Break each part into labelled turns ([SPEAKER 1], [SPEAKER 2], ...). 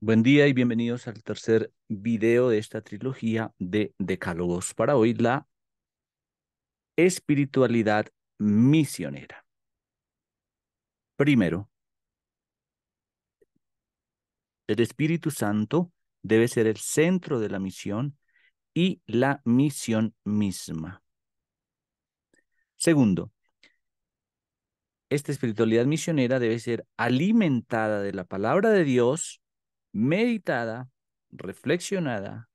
[SPEAKER 1] Buen día y bienvenidos al tercer video de esta trilogía de Decálogos. Para hoy, la espiritualidad misionera. Primero, el Espíritu Santo debe ser el centro de la misión y la misión misma. Segundo, esta espiritualidad misionera debe ser alimentada de la palabra de Dios meditada, reflexionada,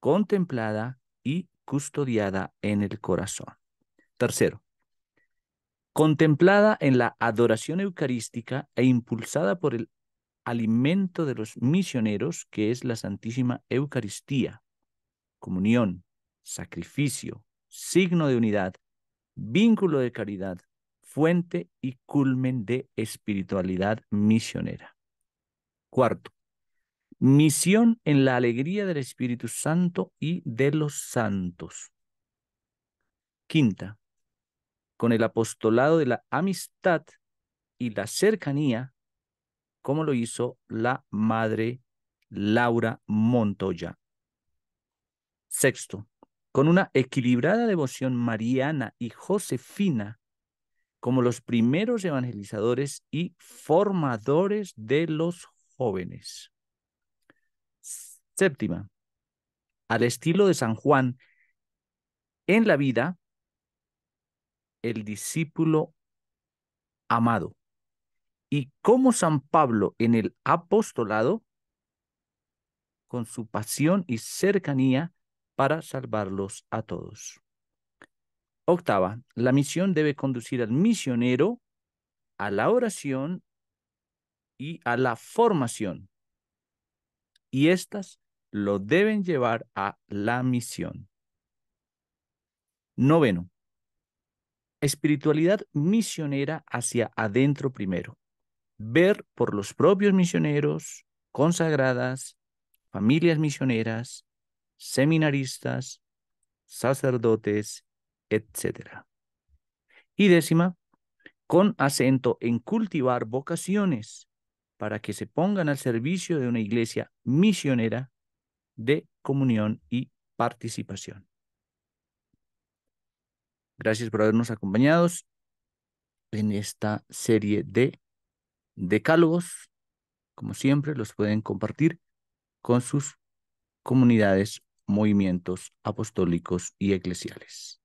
[SPEAKER 1] contemplada y custodiada en el corazón. Tercero, contemplada en la adoración eucarística e impulsada por el alimento de los misioneros, que es la Santísima Eucaristía, comunión, sacrificio, signo de unidad, vínculo de caridad, fuente y culmen de espiritualidad misionera. Cuarto, Misión en la alegría del Espíritu Santo y de los santos. Quinta, con el apostolado de la amistad y la cercanía, como lo hizo la Madre Laura Montoya. Sexto, con una equilibrada devoción mariana y josefina, como los primeros evangelizadores y formadores de los jóvenes. Séptima, al estilo de San Juan, en la vida, el discípulo amado. Y como San Pablo en el apostolado, con su pasión y cercanía para salvarlos a todos. Octava, la misión debe conducir al misionero a la oración y a la formación. Y estas lo deben llevar a la misión. Noveno, espiritualidad misionera hacia adentro primero. Ver por los propios misioneros, consagradas, familias misioneras, seminaristas, sacerdotes, etc. Y décima, con acento en cultivar vocaciones para que se pongan al servicio de una iglesia misionera de comunión y participación. Gracias por habernos acompañados en esta serie de decálogos. Como siempre, los pueden compartir con sus comunidades, movimientos apostólicos y eclesiales.